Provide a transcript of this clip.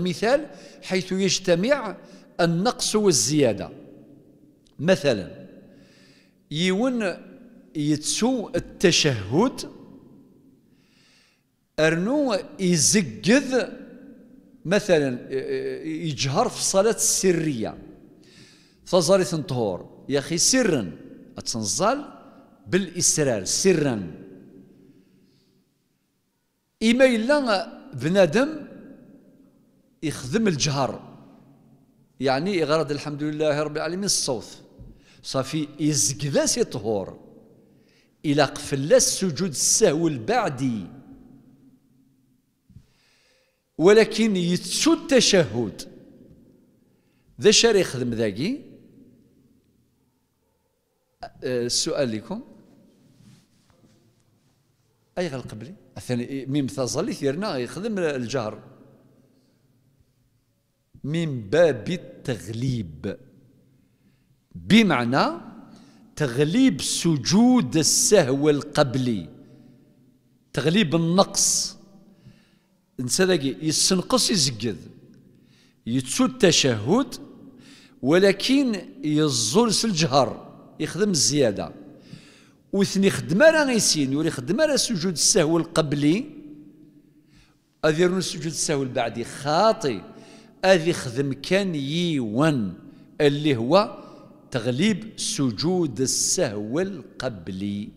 مثال حيث يجتمع النقص والزيادة مثلا يون يتسو التشهد أرنو يزقذ مثلا يجهر في الصلاة السرية فزاري طهور يا أخي سرا تنزل بالإسرار سرا إما إلا بنادم يخدم الجهر يعني غرض الحمد لله رب العالمين الصوت صافي سي طهور إلى قفل السجود السهو البعدي ولكن يتسو التشهد ذا شار يخدم ذاكي أه، السؤال لكم أي غلق قبلي الثاني ميم ثازلي يرنا يخدم الجهر من باب التغليب بمعنى تغليب سجود السهو القبلي تغليب النقص نسالكي يسنقص يزقد يتسو التشهد ولكن يزول الجهر يخدم الزياده وثني خدمه رغيسين غيسين ولي خدمه سجود السهو القبلي أذيرون سجود السهو البعدي خاطئ اذ يخدم كان يوان اللي هو تغليب سجود السهو القبلي